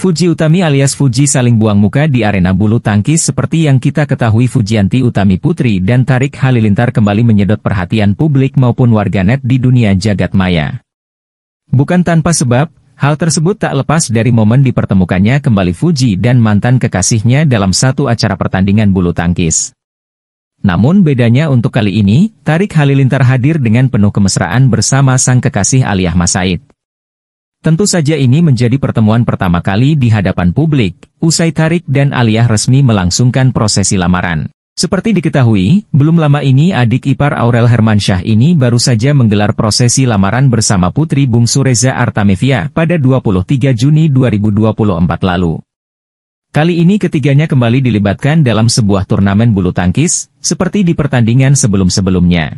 Fuji Utami alias Fuji saling buang muka di arena bulu tangkis seperti yang kita ketahui Fujianti Utami Putri dan Tarik Halilintar kembali menyedot perhatian publik maupun warganet di dunia jagat maya. Bukan tanpa sebab, hal tersebut tak lepas dari momen dipertemukannya kembali Fuji dan mantan kekasihnya dalam satu acara pertandingan bulu tangkis. Namun bedanya untuk kali ini, Tarik Halilintar hadir dengan penuh kemesraan bersama sang kekasih Aliyah Masaid. Tentu saja ini menjadi pertemuan pertama kali di hadapan publik, usai Tarik dan Aliyah resmi melangsungkan prosesi lamaran. Seperti diketahui, belum lama ini adik ipar Aurel Hermansyah ini baru saja menggelar prosesi lamaran bersama putri bungsu Reza Artamevia pada 23 Juni 2024 lalu. Kali ini ketiganya kembali dilibatkan dalam sebuah turnamen bulu tangkis, seperti di pertandingan sebelum-sebelumnya.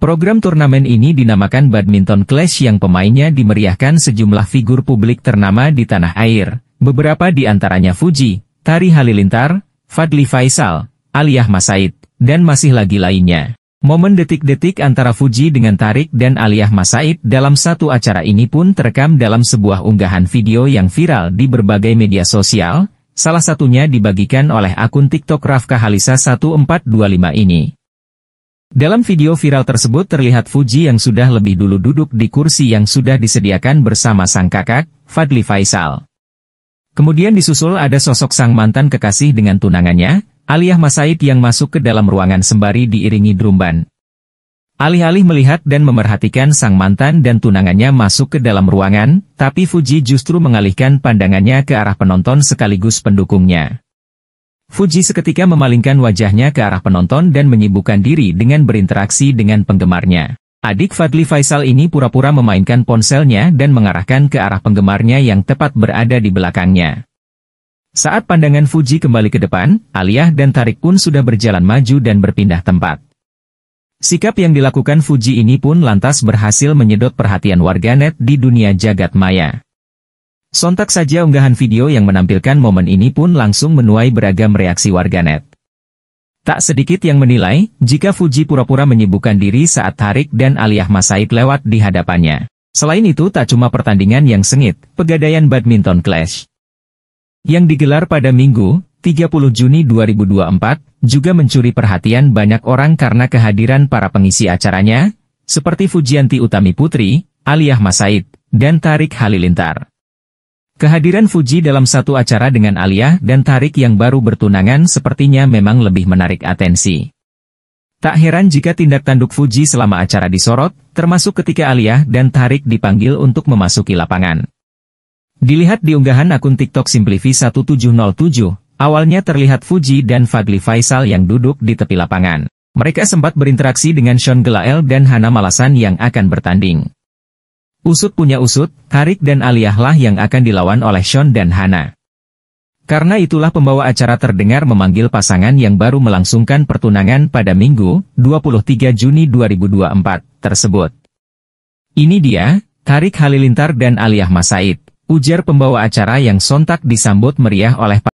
Program turnamen ini dinamakan Badminton Clash yang pemainnya dimeriahkan sejumlah figur publik ternama di tanah air, beberapa di antaranya Fuji, Tari Halilintar, Fadli Faisal, Aliyah Masaid, dan masih lagi lainnya. Momen detik-detik antara Fuji dengan Tarik dan Aliyah Masaid dalam satu acara ini pun terekam dalam sebuah unggahan video yang viral di berbagai media sosial, salah satunya dibagikan oleh akun TikTok Rafka Halisa 1425 ini. Dalam video viral tersebut terlihat Fuji yang sudah lebih dulu duduk di kursi yang sudah disediakan bersama sang kakak, Fadli Faisal. Kemudian disusul ada sosok sang mantan kekasih dengan tunangannya, Aliyah Masaid yang masuk ke dalam ruangan sembari diiringi drumban. Alih-alih melihat dan memerhatikan sang mantan dan tunangannya masuk ke dalam ruangan, tapi Fuji justru mengalihkan pandangannya ke arah penonton sekaligus pendukungnya. Fuji seketika memalingkan wajahnya ke arah penonton dan menyibukkan diri dengan berinteraksi dengan penggemarnya. Adik Fadli Faisal ini pura-pura memainkan ponselnya dan mengarahkan ke arah penggemarnya yang tepat berada di belakangnya. Saat pandangan Fuji kembali ke depan, Aliyah dan Tarik pun sudah berjalan maju dan berpindah tempat. Sikap yang dilakukan Fuji ini pun lantas berhasil menyedot perhatian warganet di dunia jagat maya. Sontak saja unggahan video yang menampilkan momen ini pun langsung menuai beragam reaksi warganet. Tak sedikit yang menilai, jika Fuji pura-pura menyibukkan diri saat Tarik dan Aliyah Masaid lewat di hadapannya. Selain itu tak cuma pertandingan yang sengit, pegadaian badminton clash. Yang digelar pada Minggu, 30 Juni 2024, juga mencuri perhatian banyak orang karena kehadiran para pengisi acaranya, seperti Fujianti Utami Putri, Aliyah Masaid, dan Tarik Halilintar. Kehadiran Fuji dalam satu acara dengan Alia dan Tarik yang baru bertunangan sepertinya memang lebih menarik atensi. Tak heran jika tindak tanduk Fuji selama acara disorot, termasuk ketika Alia dan Tarik dipanggil untuk memasuki lapangan. Dilihat di unggahan akun TikTok Simplify 1707, awalnya terlihat Fuji dan Fadli Faisal yang duduk di tepi lapangan. Mereka sempat berinteraksi dengan Sean Gelael dan Hana Malasan yang akan bertanding. Usut punya usut, Harik dan Aliyahlah yang akan dilawan oleh Sean dan Hana. Karena itulah pembawa acara terdengar memanggil pasangan yang baru melangsungkan pertunangan pada Minggu, 23 Juni 2024, tersebut. Ini dia, Tarik Halilintar dan Aliyah Masaid, ujar pembawa acara yang sontak disambut meriah oleh